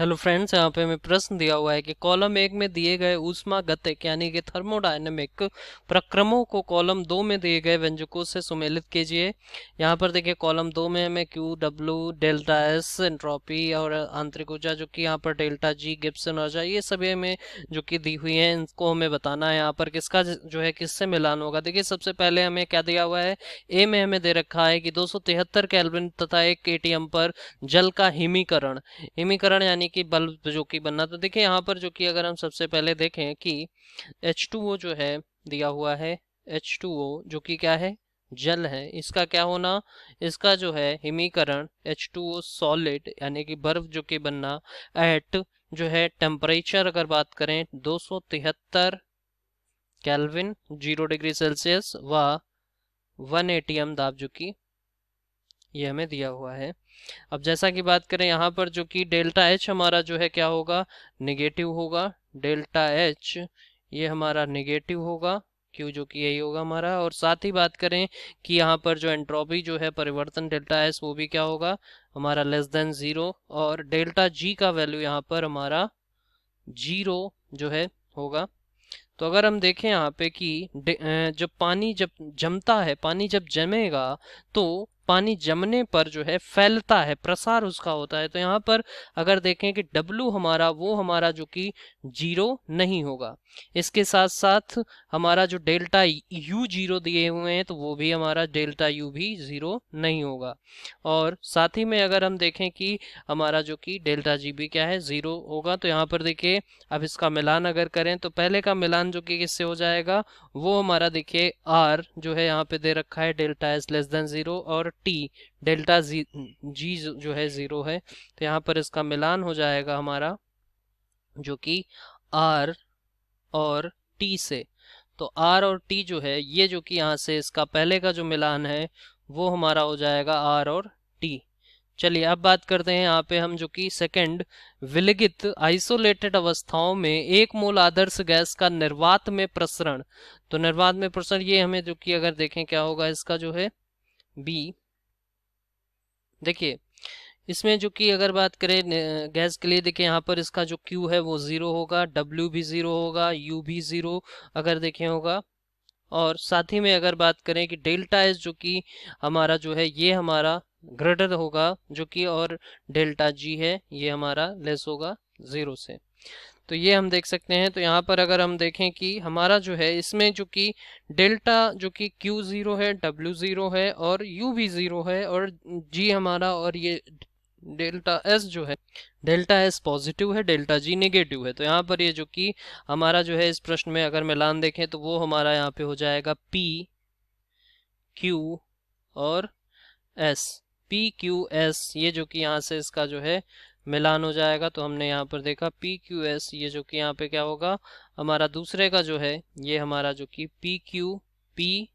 hello friends यहाँ पे हमें प्रश्न दिया हुआ है कि कॉलम एक में दिए गए गतिक यानी कि थर्मोडायनेमिक प्रक्रमों को कॉलम दो में दिए गए व्यंजकों से सुमेलित कीजिए यहाँ पर देखिए कॉलम दो में हमें Q W delta S entropy और आंतरिक ऊर्जा जो कि यहाँ पर डेल्टा जी गिप्सन ऊर्जा ये सभी हमें जो कि दी हुई है इनको हमें बताना है यहाँ पर किसका जो है किससे मिलान होगा देखिए सबसे पहले हमें क्या दिया हुआ है ए में हमें दे रखा है कि दो सौ तथा एक के पर जल का हिमीकरण हिमीकरण यानी कि बल्ब जो कि बनना तो देखिए यहाँ पर जो कि अगर हम सबसे पहले देखें कि एच जो है दिया हुआ है एच जो कि क्या है जल है इसका क्या होना इसका जो है हिमीकरण एच टू ओ सॉलिड यानी कि बर्फ जो कि बनना एट जो है टेम्परेचर अगर बात करें दो सौ तिहत्तर कैलविन जीरो डिग्री सेल्सियस व वन एटीएम दाब जो की ये हमें दिया हुआ है अब जैसा कि बात करें यहाँ पर जो कि डेल्टा एच हमारा जो है क्या होगा निगेटिव होगा डेल्टा एच ये हमारा निगेटिव होगा क्यों जो कि यही होगा हमारा और साथ ही बात करें कि यहाँ पर जो एंट्रोपी जो है परिवर्तन डेल्टा एस वो भी क्या होगा हमारा लेस देन ज़ीरो और डेल्टा जी का वैल्यू यहाँ पर हमारा जीरो जो है होगा तो अगर हम देखें यहाँ पे कि जब पानी जब जमता है पानी जब जमेगा तो पानी जमने पर जो है फैलता है प्रसार उसका होता है तो यहाँ पर अगर देखें कि W हमारा वो हमारा जो कि जीरो नहीं होगा इसके साथ साथ हमारा जो डेल्टा U जीरो दिए हुए हैं तो वो भी हमारा डेल्टा U भी जीरो नहीं होगा और साथ ही में अगर हम देखें कि हमारा जो कि डेल्टा जी भी क्या है जीरो होगा तो यहाँ पर देखिए अब इसका मिलान अगर करें तो पहले का मिलान जो कि किससे हो जाएगा वो हमारा देखिए आर जो है यहाँ पे दे रखा है delta S less than zero और टी डेल्टा जी जी जो है ज़ीरो है तो यहाँ पर इसका मिलान हो जाएगा हमारा जो कि आर और टी से तो आर और टी जो है ये जो कि यहाँ से इसका पहले का जो मिलान है वो हमारा हो जाएगा आर और टी चलिए अब बात करते हैं यहाँ पे हम जो कि सेकंड विलगित आइसोलेटेड अवस्थाओं में एक मोल आदर्श गैस का निर्वात में प्रसरण तो निर्वात में प्रसरण ये हमें जो कि अगर देखें क्या होगा इसका जो है बी देखिए इसमें जो कि अगर बात करें गैस के लिए देखिए यहाँ पर इसका जो क्यू है वो ज़ीरो होगा डब्ल्यू भी ज़ीरो होगा यू भी ज़ीरो अगर देखें होगा और साथ ही में अगर बात करें कि डेल्टा एस जो कि हमारा जो है ये हमारा ग्रेटर होगा जो कि और डेल्टा जी है ये हमारा लेस होगा ज़ीरो से तो ये हम देख सकते हैं तो यहाँ पर अगर हम देखें कि हमारा जो है इसमें जो कि डेल्टा जो कि क्यू ज़ीरो है डब्ल्यू ज़ीरो है और यू भी ज़ीरो है और जी हमारा और ये डेल्टा एस जो है डेल्टा एस पॉजिटिव है डेल्टा जी नेगेटिव है तो यहाँ पर ये जो कि हमारा जो है इस प्रश्न में अगर मिलान देखें तो वो हमारा यहाँ पे हो जाएगा पी क्यू और एस पी क्यू एस ये जो कि यहाँ से इसका जो है मिलान हो जाएगा तो हमने यहाँ पर देखा पी क्यू एस ये जो कि यहाँ पे क्या होगा हमारा दूसरे का जो है ये हमारा जो कि पी क्यू पी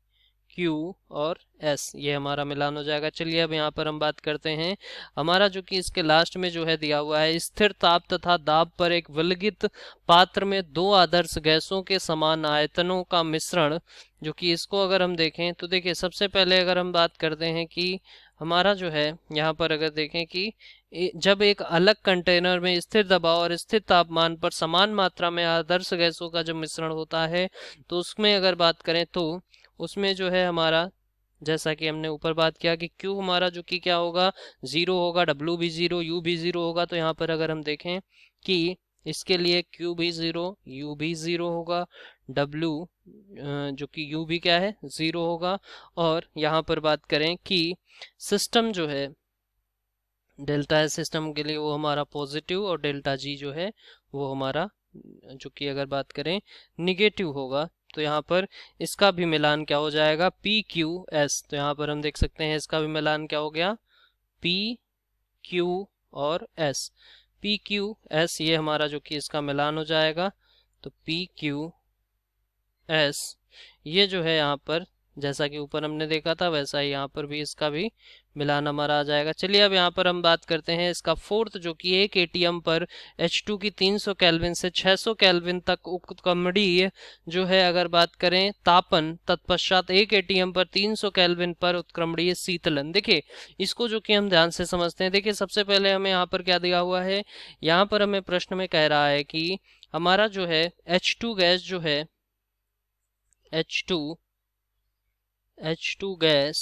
क्यू और एस ये हमारा मिलान हो जाएगा चलिए अब यहाँ पर हम बात करते हैं हमारा जो कि इसके लास्ट में जो है दिया हुआ है स्थिर ताप तथा दाब पर एक विलगित पात्र में दो आदर्श गैसों के समान आयतनों का मिश्रण जो कि इसको अगर हम देखें तो देखिए सबसे पहले अगर हम बात करते हैं कि हमारा जो है यहाँ पर अगर देखें कि जब एक अलग कंटेनर में स्थिर दबाव और स्थिर तापमान पर समान मात्रा में आदर्श गैसों का जब मिश्रण होता है तो उसमें अगर बात करें तो उसमें जो है हमारा जैसा कि हमने ऊपर बात किया कि क्यू हमारा जो कि क्या होगा ज़ीरो होगा डब्ल्यू भी ज़ीरो यू भी ज़ीरो होगा तो यहाँ पर अगर हम देखें कि इसके लिए क्यू भी ज़ीरो यू भी ज़ीरो होगा डब्ल्यू जो कि यू भी क्या है ज़ीरो होगा और यहाँ पर बात करें कि सिस्टम जो है डेल्टा एस सिस्टम के लिए वो हमारा पॉजिटिव और डेल्टा जी जो है वो हमारा जो कि अगर बात करें निगेटिव होगा तो यहाँ पर इसका भी मिलान क्या हो जाएगा पी क्यू एस तो यहाँ पर हम देख सकते हैं इसका भी मिलान क्या हो गया पी क्यू और एस पी क्यू एस ये हमारा जो कि इसका मिलान हो जाएगा तो पी क्यू एस ये जो है यहाँ पर जैसा कि ऊपर हमने देखा था वैसा ही यहाँ पर भी इसका भी मिलान हमारा आ जाएगा चलिए अब यहाँ पर हम बात करते हैं इसका फोर्थ जो कि एक एटीएम पर H2 की 300 सौ कैलविन से 600 सौ कैलविन तक उत्कमणीय जो है अगर बात करें तापन तत्पश्चात एक एटीएम पर 300 सौ कैलविन पर उत्क्रमणीय शीतलन देखिए इसको जो कि हम ध्यान से समझते हैं देखिए सबसे पहले हमें यहाँ पर क्या दिया हुआ है यहाँ पर हमें प्रश्न में कह रहा है कि हमारा जो है एच गैस जो है एच एच टू गैस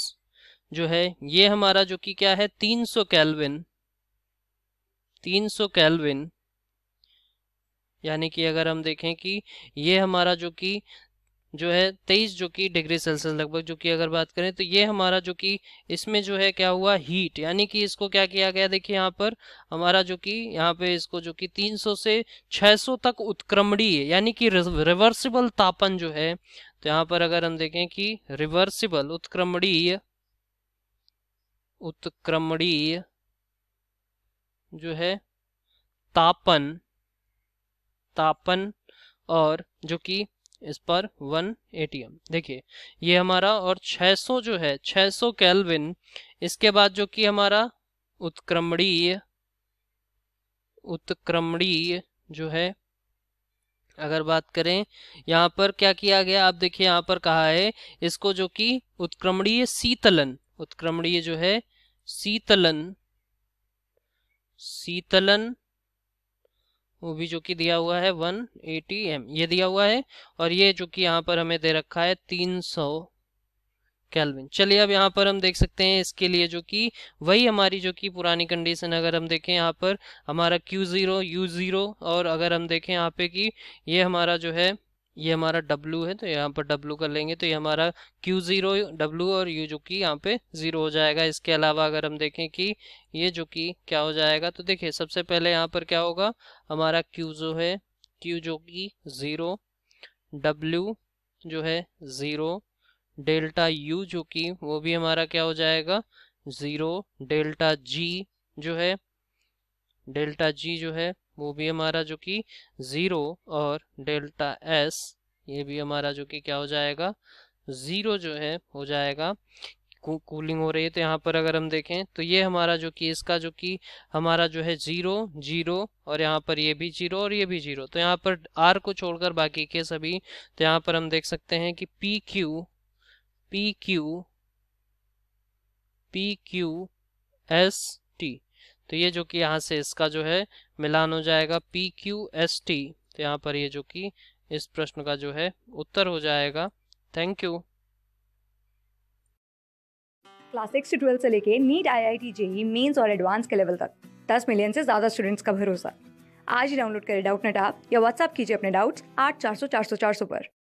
जो है ये हमारा जो कि क्या है 300 सौ कैलविन तीन सौ कैलविन यानी कि अगर हम देखें कि ये हमारा जो कि जो है तेईस जो कि डिग्री सेल्सियस लगभग जो कि अगर बात करें तो ये हमारा जो कि इसमें जो है क्या हुआ हीट यानी कि इसको क्या किया गया देखिए यहाँ पर हमारा जो कि यहाँ पे इसको जो कि 300 से 600 तक उत्क्रमणीय यानी कि रिवर्सिबल तापन जो है तो यहाँ पर अगर हम देखें कि रिवर्सिबल उत्क्रमणीय उत्क्रमणीय जो है तापन तापन और जो कि इस पर वन एटीएम देखिए ये हमारा और 600 जो है 600 सौ इसके बाद जो कि हमारा उत्क्रमणीय उत्क्रमणीय जो है अगर बात करें यहाँ पर क्या किया गया आप देखिए यहाँ पर कहा है इसको जो कि उत्क्रमणीय शीतलन उत्क्रमणीय जो है शीतलन शीतलन वो भी जो कि दिया हुआ है वन एटी एम ये दिया हुआ है और ये जो कि यहाँ पर हमें दे रखा है तीन सौ कैलविन चलिए अब यहाँ पर हम देख सकते हैं इसके लिए जो कि वही हमारी जो कि पुरानी कंडीशन अगर हम देखें यहाँ पर हमारा क्यू जीरो यू जीरो और अगर हम देखें यहाँ पे कि ये हमारा जो है ये हमारा W है तो यहाँ पर W कर लेंगे तो ये हमारा Q0 ज़ीरो और U जो कि यहाँ पे ज़ीरो हो जाएगा इसके अलावा अगर हम देखें कि ये जो कि क्या हो जाएगा तो देखिए सबसे पहले यहाँ पर क्या होगा हमारा Q जो है Q जो कि ज़ीरो W जो है ज़ीरो डेल्टा U जो कि वो भी हमारा क्या हो जाएगा ज़ीरो डेल्टा G जो है डेल्टा G जो है वो भी हमारा जो कि ज़ीरो और डेल्टा एस ये भी हमारा जो कि क्या हो जाएगा ज़ीरो जो है हो जाएगा कूलिंग हो रही है तो यहाँ पर अगर हम देखें तो ये हमारा जो कि इसका जो कि हमारा जो है जीरो जीरो और यहाँ पर ये भी जीरो और ये भी जीरो तो यहाँ पर आर को छोड़कर बाकी के सभी तो यहाँ पर हम देख सकते हैं कि P Q P Q P Q S T तो ये जो कि यहाँ से इसका जो है मिलान हो जाएगा पी क्यू एस टी तो यहाँ पर ये जो कि इस प्रश्न का जो है उत्तर हो जाएगा थैंक यू क्लास सिक्स से ट्वेल्थ से लेके NEET I I T JEE mains और एडवांस के लेवल तक दस मिलियन से ज़्यादा स्टूडेंट्स का भरोसा आज ही डाउनलोड करें डाउट नेट आप या व्हाट्सएप कीजिए अपने डाउट्स आठ चार सौ चार सौ चार सौ पर